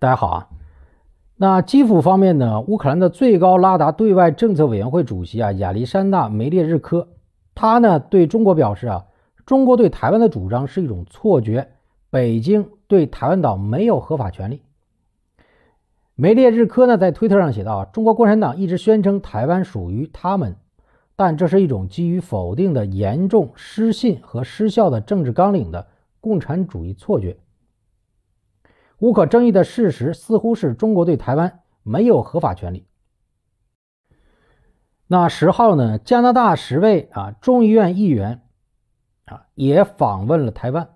大家好啊，那基辅方面呢？乌克兰的最高拉达对外政策委员会主席啊，亚历山大·梅列日科，他呢对中国表示啊，中国对台湾的主张是一种错觉，北京对台湾岛没有合法权利。梅列日科呢在推特上写道啊，中国共产党一直宣称台湾属于他们，但这是一种基于否定的严重失信和失效的政治纲领的共产主义错觉。无可争议的事实似乎是中国对台湾没有合法权利。那十号呢？加拿大十位啊众议院议员啊也访问了台湾，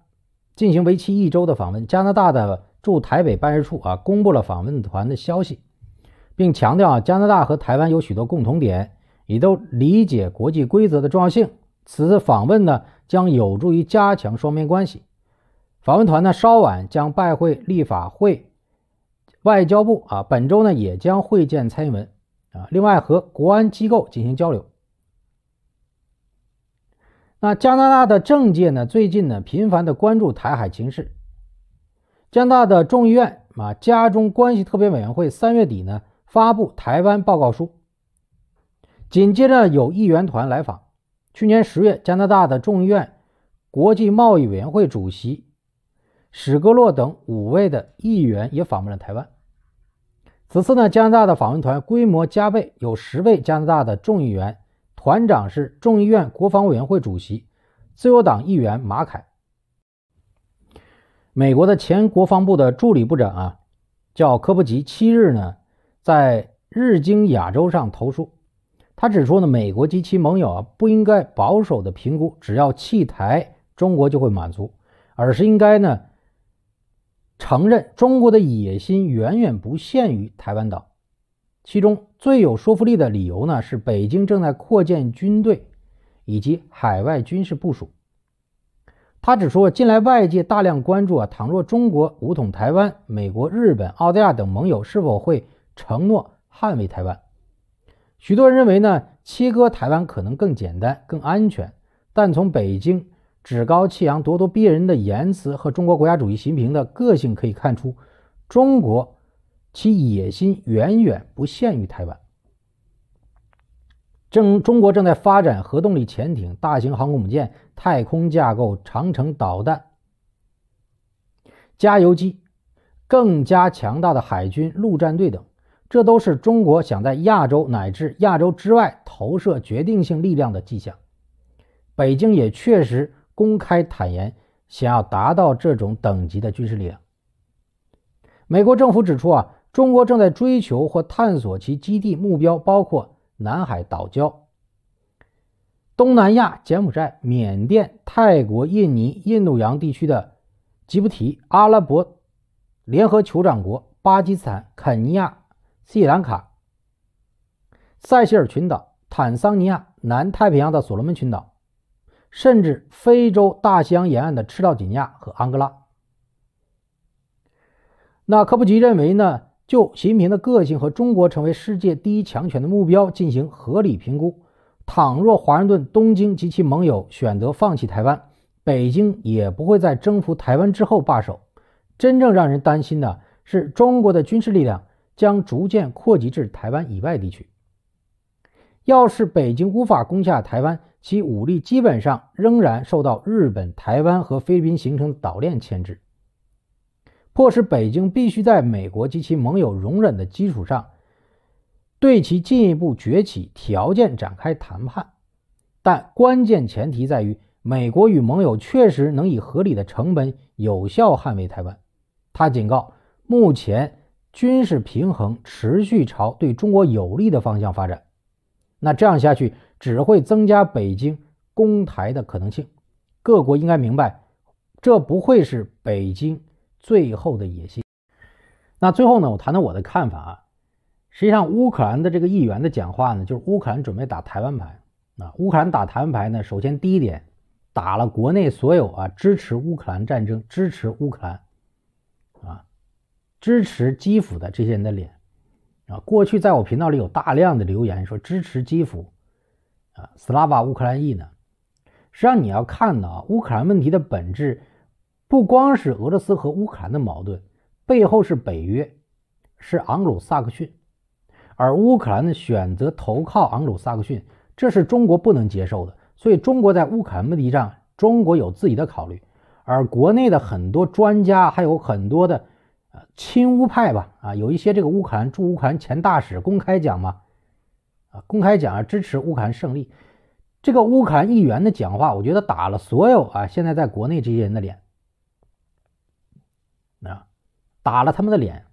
进行为期一周的访问。加拿大的驻台北办事处啊公布了访问团的消息，并强调啊加拿大和台湾有许多共同点，也都理解国际规则的重要性。此次访问呢将有助于加强双边关系。访问团呢稍晚将拜会立法会、外交部啊，本周呢也将会见蔡英文啊，另外和国安机构进行交流。那加拿大的政界呢最近呢频繁的关注台海情势，加拿大的众议院啊加中关系特别委员会三月底呢发布台湾报告书，紧接着有议员团来访。去年十月，加拿大的众议院国际贸易委员会主席。史格洛等五位的议员也访问了台湾。此次呢，加拿大的访问团规模加倍，有十位加拿大的众议员，团长是众议院国防委员会主席、自由党议员马凯。美国的前国防部的助理部长啊，叫科布吉，七日呢，在日经亚洲上投书，他指出呢，美国及其盟友啊，不应该保守的评估，只要弃台，中国就会满足，而是应该呢。承认中国的野心远远不限于台湾岛，其中最有说服力的理由呢是北京正在扩建军队以及海外军事部署。他指出，近来外界大量关注啊，倘若中国武统台湾，美国、日本、澳大利亚等盟友是否会承诺捍卫台湾？许多人认为呢，切割台湾可能更简单、更安全，但从北京。趾高气扬、咄咄逼人的言辞和中国国家主席习近平的个性可以看出，中国其野心远远不限于台湾。正中国正在发展核动力潜艇、大型航空母舰、太空架构、长城导弹、加油机、更加强大的海军陆战队等，这都是中国想在亚洲乃至亚洲之外投射决定性力量的迹象。北京也确实。公开坦言，想要达到这种等级的军事力量，美国政府指出啊，中国正在追求或探索其基地目标，包括南海岛礁、东南亚（柬埔寨、缅甸、泰国、印尼、印度洋地区的吉布提、阿拉伯联合酋长国、巴基斯坦、肯尼亚、斯里兰卡、塞西尔群岛、坦桑尼亚、南太平洋的所罗门群岛）。甚至非洲大西洋沿岸的赤道几内亚和安哥拉。那科布吉认为呢？就习近平的个性和中国成为世界第一强权的目标进行合理评估。倘若华盛顿、东京及其盟友选择放弃台湾，北京也不会在征服台湾之后罢手。真正让人担心的是，中国的军事力量将逐渐扩及至台湾以外地区。要是北京无法攻下台湾，其武力基本上仍然受到日本、台湾和菲律宾形成岛链牵制，迫使北京必须在美国及其盟友容忍的基础上，对其进一步崛起条件展开谈判，但关键前提在于美国与盟友确实能以合理的成本有效捍卫台湾。他警告，目前军事平衡持续朝对中国有利的方向发展。那这样下去只会增加北京攻台的可能性。各国应该明白，这不会是北京最后的野心。那最后呢，我谈谈我的看法啊。实际上，乌克兰的这个议员的讲话呢，就是乌克兰准备打台湾牌。啊。乌克兰打台湾牌呢，首先第一点，打了国内所有啊支持乌克兰战争、支持乌克兰啊、支持基辅的这些人的脸。啊，过去在我频道里有大量的留言说支持基辅，啊，斯拉巴乌克兰裔呢。实际上你要看到啊，乌克兰问题的本质不光是俄罗斯和乌克兰的矛盾，背后是北约，是昂鲁萨克逊，而乌克兰的选择投靠昂鲁萨克逊，这是中国不能接受的。所以中国在乌克兰问题上，中国有自己的考虑，而国内的很多专家还有很多的。啊，亲乌派吧，啊，有一些这个乌克兰驻乌克兰前大使公开讲嘛，啊，公开讲啊，支持乌克兰胜利。这个乌克兰议员的讲话，我觉得打了所有啊，现在在国内这些人的脸，啊，打了他们的脸。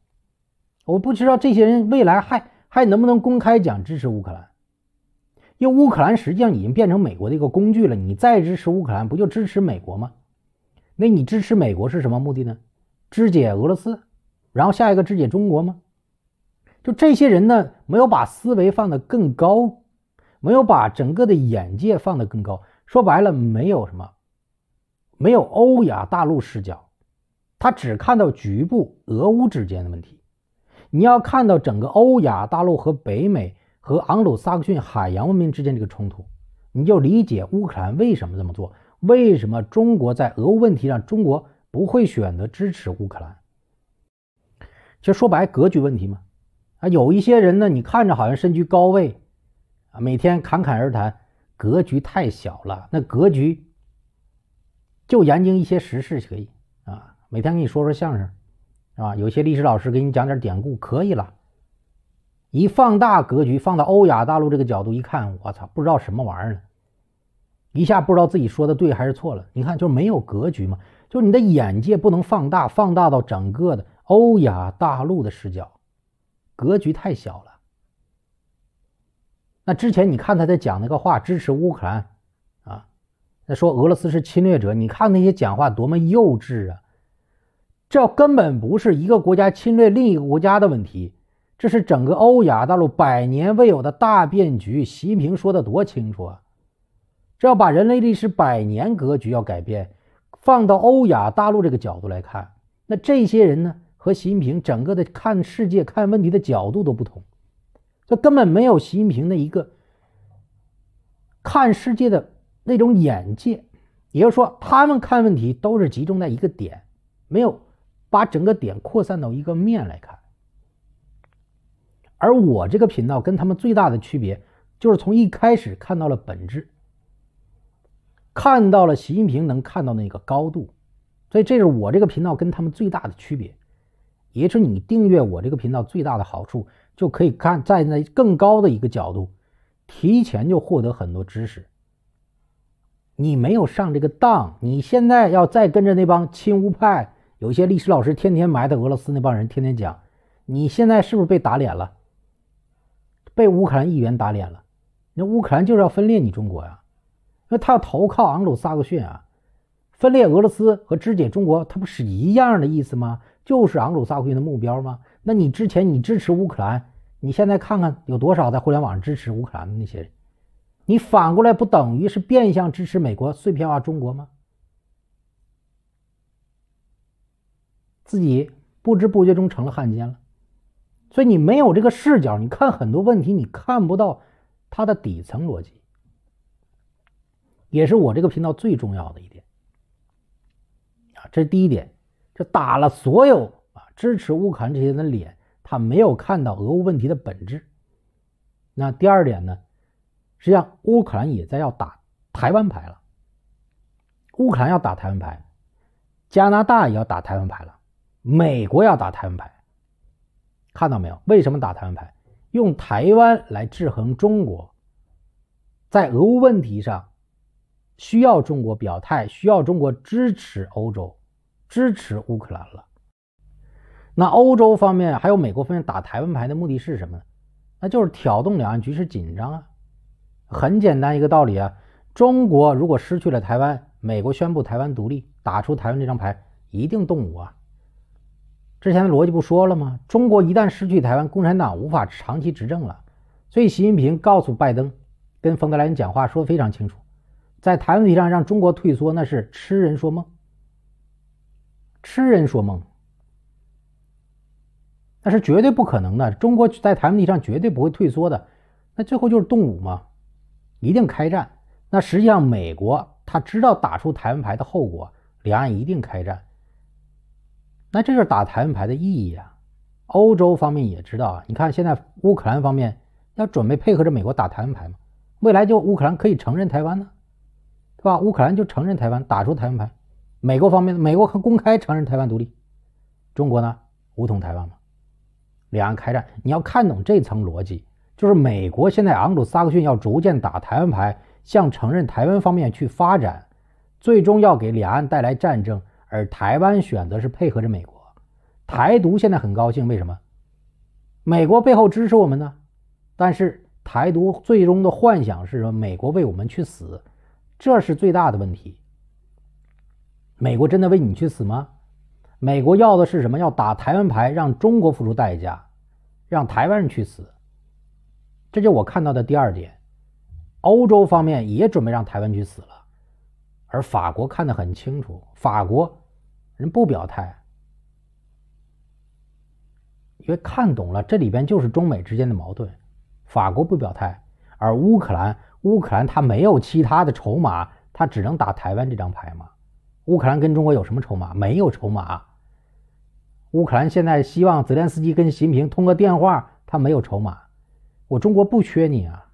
我不知道这些人未来还还能不能公开讲支持乌克兰，因为乌克兰实际上已经变成美国的一个工具了。你再支持乌克兰，不就支持美国吗？那你支持美国是什么目的呢？肢解俄罗斯？然后下一个肢解中国吗？就这些人呢，没有把思维放得更高，没有把整个的眼界放得更高。说白了，没有什么，没有欧亚大陆视角，他只看到局部俄乌之间的问题。你要看到整个欧亚大陆和北美和昂鲁萨克逊海洋文明之间这个冲突，你就理解乌克兰为什么这么做，为什么中国在俄乌问题上，中国不会选择支持乌克兰。其实说白，格局问题嘛，啊，有一些人呢，你看着好像身居高位，啊，每天侃侃而谈，格局太小了。那格局就研究一些时事可以啊，每天跟你说说相声，啊，有些历史老师给你讲点典故可以了。一放大格局，放到欧亚大陆这个角度一看，我操，不知道什么玩意儿呢，一下不知道自己说的对还是错了。你看，就是没有格局嘛，就是你的眼界不能放大，放大到整个的。欧亚大陆的视角，格局太小了。那之前你看他在讲那个话，支持乌克兰，啊，那说俄罗斯是侵略者。你看那些讲话多么幼稚啊！这根本不是一个国家侵略另一个国家的问题，这是整个欧亚大陆百年未有的大变局。习近平说的多清楚啊！这要把人类历史百年格局要改变，放到欧亚大陆这个角度来看，那这些人呢？和习近平整个的看世界、看问题的角度都不同，这根本没有习近平的一个看世界的那种眼界，也就是说，他们看问题都是集中在一个点，没有把整个点扩散到一个面来看。而我这个频道跟他们最大的区别，就是从一开始看到了本质，看到了习近平能看到那个高度，所以这是我这个频道跟他们最大的区别。也是你订阅我这个频道最大的好处，就可以看站在更高的一个角度，提前就获得很多知识。你没有上这个当，你现在要再跟着那帮亲乌派，有些历史老师天天埋汰俄罗斯那帮人，天天讲，你现在是不是被打脸了？被乌克兰议员打脸了？那乌克兰就是要分裂你中国呀，那他要投靠昂鲁萨克逊啊，分裂俄罗斯和肢解中国，他不是一样的意思吗？就是昂鲁萨克逊的目标吗？那你之前你支持乌克兰，你现在看看有多少在互联网上支持乌克兰的那些人，你反过来不等于是变相支持美国碎片化中国吗？自己不知不觉中成了汉奸了，所以你没有这个视角，你看很多问题，你看不到它的底层逻辑，也是我这个频道最重要的一点啊，这是第一点。打了所有啊支持乌克兰这些人的脸，他没有看到俄乌问题的本质。那第二点呢，实际上乌克兰也在要打台湾牌了。乌克兰要打台湾牌，加拿大也要打台湾牌了，美国要打台湾牌。看到没有？为什么打台湾牌？用台湾来制衡中国，在俄乌问题上需要中国表态，需要中国支持欧洲。支持乌克兰了，那欧洲方面还有美国方面打台湾牌的目的是什么？呢？那就是挑动两岸局势紧张啊！很简单一个道理啊，中国如果失去了台湾，美国宣布台湾独立，打出台湾这张牌一定动武啊！之前的逻辑不说了吗？中国一旦失去台湾，共产党无法长期执政了，所以习近平告诉拜登，跟冯德莱恩讲话说非常清楚，在台湾问题上让中国退缩那是痴人说梦。痴人说梦，那是绝对不可能的。中国在台湾问题上绝对不会退缩的，那最后就是动武嘛，一定开战。那实际上，美国他知道打出台湾牌的后果，两岸一定开战。那这是打台湾牌的意义啊。欧洲方面也知道啊，你看现在乌克兰方面要准备配合着美国打台湾牌嘛，未来就乌克兰可以承认台湾呢，对吧？乌克兰就承认台湾，打出台湾牌。美国方面，美国可公开承认台湾独立，中国呢？武统台湾嘛，两岸开战，你要看懂这层逻辑，就是美国现在昂首萨克逊要逐渐打台湾牌，向承认台湾方面去发展，最终要给两岸带来战争。而台湾选择是配合着美国，台独现在很高兴，为什么？美国背后支持我们呢？但是台独最终的幻想是么？美国为我们去死，这是最大的问题。美国真的为你去死吗？美国要的是什么？要打台湾牌，让中国付出代价，让台湾人去死。这就我看到的第二点。欧洲方面也准备让台湾去死了，而法国看得很清楚，法国人不表态，因为看懂了这里边就是中美之间的矛盾。法国不表态，而乌克兰，乌克兰他没有其他的筹码，他只能打台湾这张牌嘛。乌克兰跟中国有什么筹码？没有筹码。乌克兰现在希望泽连斯基跟习近平通个电话，他没有筹码。我中国不缺你啊。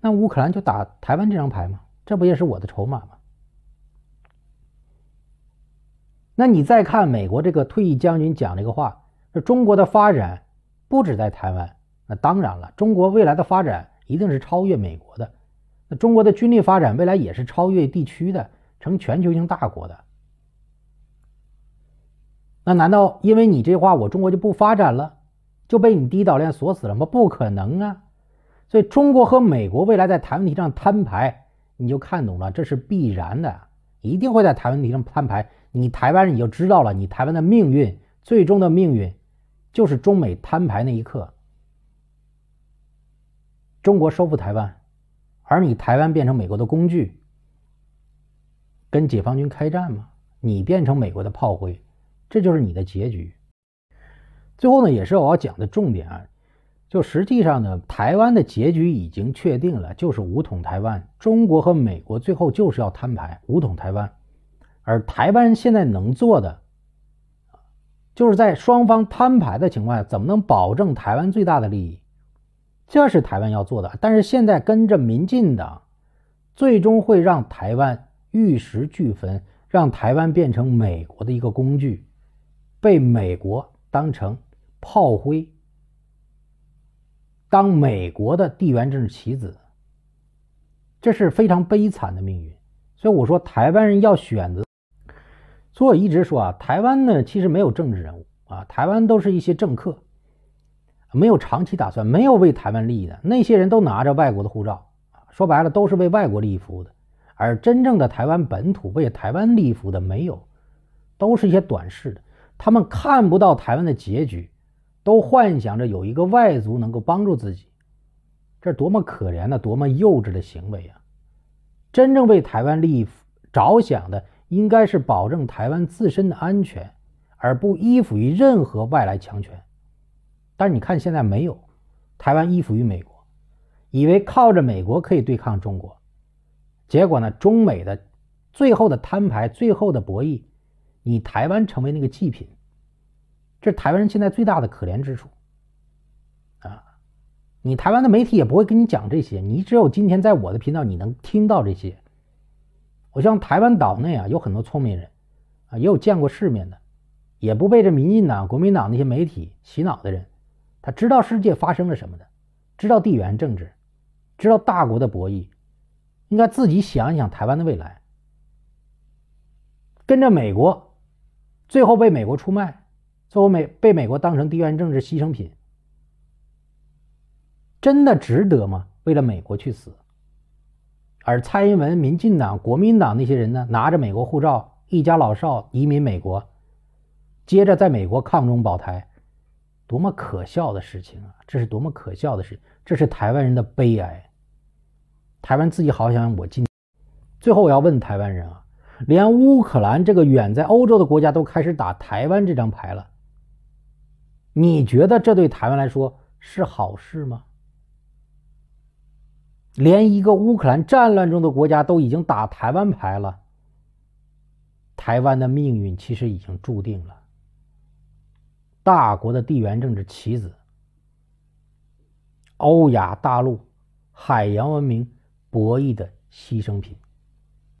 那乌克兰就打台湾这张牌吗？这不也是我的筹码吗？那你再看美国这个退役将军讲这个话，说中国的发展不止在台湾。那当然了，中国未来的发展一定是超越美国的。那中国的军力发展未来也是超越地区的。成全球性大国的，那难道因为你这话，我中国就不发展了，就被你第一岛链锁死了吗？不可能啊！所以中国和美国未来在台湾问题上摊牌，你就看懂了，这是必然的，一定会在台湾问题上摊牌。你台湾人你就知道了，你台湾的命运，最终的命运，就是中美摊牌那一刻，中国收复台湾，而你台湾变成美国的工具。跟解放军开战吗？你变成美国的炮灰，这就是你的结局。最后呢，也是我要讲的重点啊，就实际上呢，台湾的结局已经确定了，就是武统台湾，中国和美国最后就是要摊牌，武统台湾。而台湾现在能做的，就是在双方摊牌的情况下，怎么能保证台湾最大的利益，这是台湾要做的。但是现在跟着民进党，最终会让台湾。玉石俱焚，让台湾变成美国的一个工具，被美国当成炮灰，当美国的地缘政治棋子，这是非常悲惨的命运。所以我说，台湾人要选择。所以我一直说啊，台湾呢其实没有政治人物啊，台湾都是一些政客，没有长期打算，没有为台湾利益的那些人都拿着外国的护照，说白了都是为外国利益服务的。而真正的台湾本土为台湾立福的没有，都是一些短视的，他们看不到台湾的结局，都幻想着有一个外族能够帮助自己，这多么可怜的，多么幼稚的行为啊！真正为台湾利益着想的，应该是保证台湾自身的安全，而不依附于任何外来强权。但是你看，现在没有，台湾依附于美国，以为靠着美国可以对抗中国。结果呢？中美的最后的摊牌，最后的博弈，以台湾成为那个祭品，这是台湾人现在最大的可怜之处。啊，你台湾的媒体也不会跟你讲这些，你只有今天在我的频道你能听到这些。我像台湾岛内啊，有很多聪明人，啊，也有见过世面的，也不被这民进党、国民党那些媒体洗脑的人，他知道世界发生了什么的，知道地缘政治，知道大国的博弈。应该自己想一想台湾的未来。跟着美国，最后被美国出卖，最后美被美国当成地缘政治牺牲品，真的值得吗？为了美国去死？而蔡英文、民进党、国民党那些人呢？拿着美国护照，一家老少移民美国，接着在美国抗中保台，多么可笑的事情啊！这是多么可笑的事这是台湾人的悲哀。台湾自己好想我今，最后我要问台湾人啊，连乌克兰这个远在欧洲的国家都开始打台湾这张牌了，你觉得这对台湾来说是好事吗？连一个乌克兰战乱中的国家都已经打台湾牌了，台湾的命运其实已经注定了。大国的地缘政治棋子，欧亚大陆海洋文明。博弈的牺牲品。